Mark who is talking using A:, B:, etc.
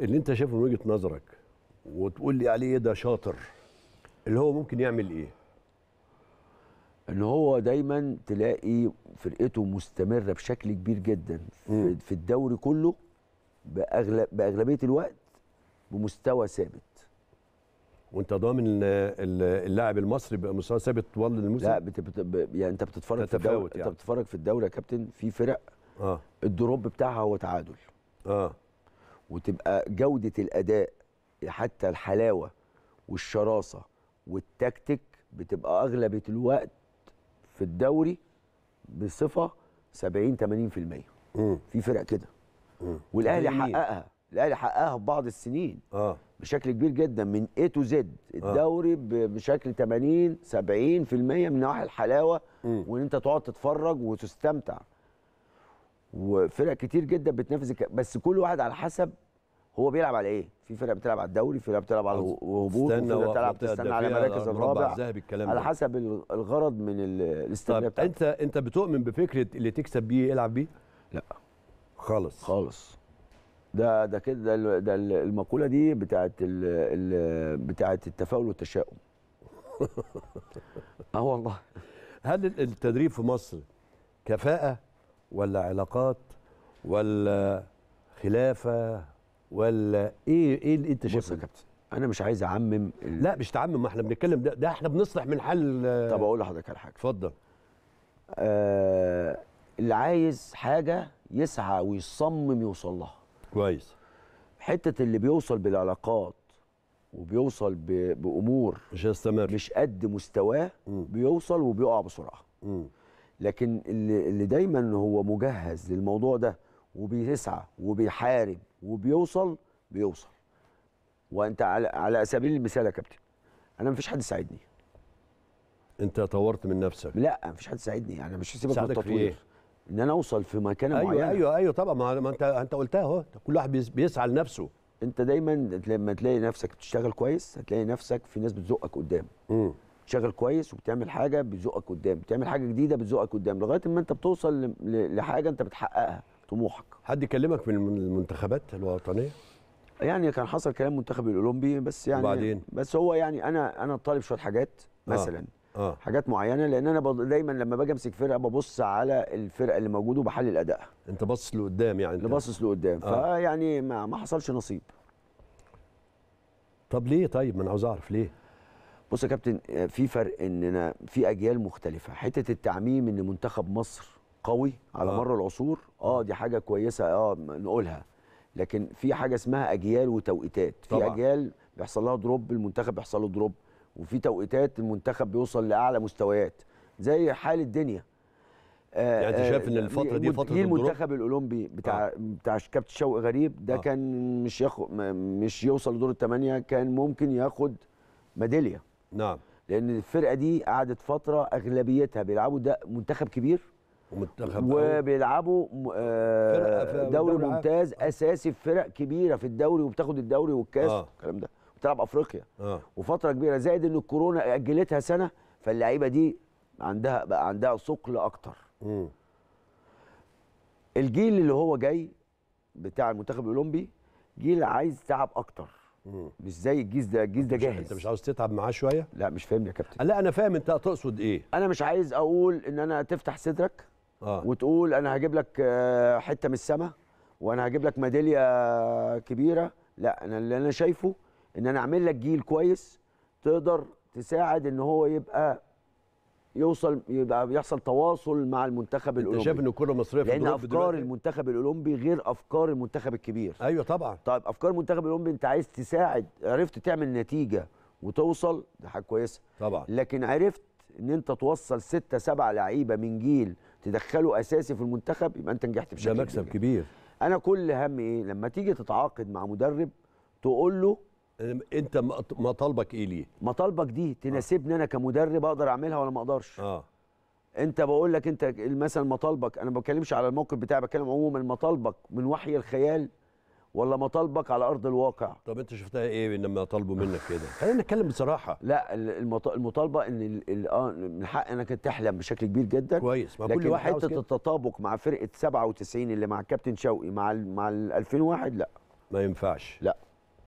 A: اللي انت شايفه من وجهه نظرك وتقول لي عليه ده شاطر اللي هو ممكن يعمل ايه ان هو دايما تلاقي فرقته مستمره بشكل كبير جدا في, في الدوري كله باغلب باغلبيه الوقت بمستوى ثابت وانت ضامن اللاعب المصري بقى مستوى ثابت طوال الموسم لا بت... بت... يعني انت بتتفرج في الدوري يعني. انت بتتفرج في الدوري يا كابتن في فرق آه. الدروب بتاعها هو تعادل اه وتبقى جوده الاداء حتى الحلاوه والشراسه والتكتيك بتبقى اغلب الوقت في الدوري بصفه 70 80% في فرق كده والاهلي حققها الاهلي حققها في بعض السنين اه بشكل كبير جدا من اي تو زد الدوري بشكل 80 70% من نواحي الحلاوه وان انت تقعد تتفرج وتستمتع وفرق كتير جدا بتنافس بس كل واحد على حسب هو بيلعب على ايه؟ في فرقه بتلعب على الدوري، في فرقه بتلعب على الهبوط، في فرقه بتلعب تستنى على مراكز الرابع على حسب الغرض من الاستنى طيب انت انت بتؤمن بفكره اللي تكسب بيه يلعب بيه؟ لا خالص خالص ده ده كده ده, ده المقوله دي بتاعت ال بتاعت التفاؤل والتشاؤم اه والله هل التدريب في مصر كفاءه ولا علاقات ولا خلافه ولا ايه ايه اللي انت شايفه بص يا كابتن انا مش عايز اعمم ال... لا مش تعمم ما احنا بنتكلم ده, ده احنا بنصلح من حل طب اقول لحضرتك على حاجه اتفضل آه اللي عايز حاجه يسعى ويصمم يوصل لها كويس حته اللي بيوصل بالعلاقات وبيوصل ب... بامور مش هيستمر مش قد مستواه بيوصل وبيقع بسرعه م. لكن اللي, اللي دايما هو مجهز للموضوع ده وبيسعى وبيحارب وبيوصل بيوصل وانت على على سبيل المثال يا كابتن انا مفيش حد ساعدني انت طورت من نفسك لا مفيش حد ساعدني انا مش هسيبك في إيه؟ ان انا اوصل في مكانه أيوة معينه ايوه ايوه طبعا ما انت انت قلتها اهو كل واحد بيسعى لنفسه انت دايما لما تلاقي نفسك بتشتغل كويس هتلاقي نفسك في ناس بتزقك قدام امم شغال كويس وبتعمل حاجه بتزقك قدام بتعمل حاجه جديده بتزقك قدام لغايه ما انت بتوصل لحاجه انت بتحققها طموحك حد كلمك من المنتخبات الوطنيه يعني كان حصل كلام منتخب الاولمبي بس يعني وبعدين. بس هو يعني انا انا طالب شويه حاجات آه. مثلا آه. آه. حاجات معينه لان انا دايما لما باجي امسك فرقه ببص على الفرقه اللي موجوده وبحلل ادائها انت باصص لقدام يعني انت باصص لقدام آه. فيعني ما... ما حصلش نصيب طب ليه طيب ما انا عاوز اعرف ليه بص يا كابتن آه، في فرق اننا في اجيال مختلفه حته التعميم ان منتخب مصر قوي على آه. مر العصور اه دي حاجه كويسه اه نقولها لكن في حاجه اسمها اجيال وتوقيتات في اجيال بيحصل لها دروب المنتخب بيحصل له دروب وفي توقيتات المنتخب بيوصل لاعلى مستويات زي حال الدنيا آه يعني انت شايف آه، ان الفتره دي فتره المنتخب الاولمبي بتاع آه. بتاع كابتن شوقي غريب ده آه. كان مش ياخد مش يوصل لدور الثمانيه كان ممكن ياخد ميداليه نعم لان الفرقه دي قعدت فتره اغلبيتها بيلعبوا ده منتخب كبير ومنتخب وبيلعبوا آه دوري ممتاز اساسي في فرق كبيره في الدوري وبتاخد الدوري والكاس آه. الكلام ده بتلعب افريقيا آه. وفتره كبيره زائد ان الكورونا اجلتها سنه فاللعيبه دي عندها بقى عندها ثقل اكتر م. الجيل اللي هو جاي بتاع المنتخب الاولمبي جيل عايز تعب اكتر مش زي الجيز ده الجيز ده جاهز انت مش عاوز تتعب معاه شويه لا مش فاهم يا كابتن لا انا فاهم انت تقصد ايه انا مش عايز اقول ان انا تفتح صدرك آه. وتقول انا هجيب لك آه، حته من السما وانا هجيب لك ميداليه كبيره لا انا اللي انا شايفه ان انا اعمل لك جيل كويس تقدر تساعد ان هو يبقى يوصل يبقى بيحصل تواصل مع المنتخب الاولمبي انت شايف ان الكره المصريه في لان افكار دلوقتي. المنتخب الاولمبي غير افكار المنتخب الكبير ايوه طبعا طيب افكار المنتخب الاولمبي انت عايز تساعد عرفت تعمل نتيجه وتوصل دي حاجه كويسه طبعا لكن عرفت ان انت توصل ستة سبعة لعيبه من جيل تدخله اساسي في المنتخب يبقى انت نجحت بشكل ده مكسب كبير انا كل همي ايه لما تيجي تتعاقد مع مدرب تقول له انت مطالبك ايه ليه مطالبك دي تناسبني آه. انا كمدرب اقدر اعملها ولا ما اقدرش اه انت بقول لك انت مثلا مطالبك انا ما بتكلمش على الموقف بتاعي بتكلم عموما مطالبك من وحي الخيال ولا مطالبك على ارض الواقع طب انت شفتها ايه لما طالبوا منك كده خلينا نتكلم بصراحه لا المطالبه ان آه، من حق انك تحلم بشكل كبير جدا كويس ما كل واحد حته التطابق مع فرقه 97 اللي مع الكابتن شوقي مع مع ال 2001 لا ما ينفعش لا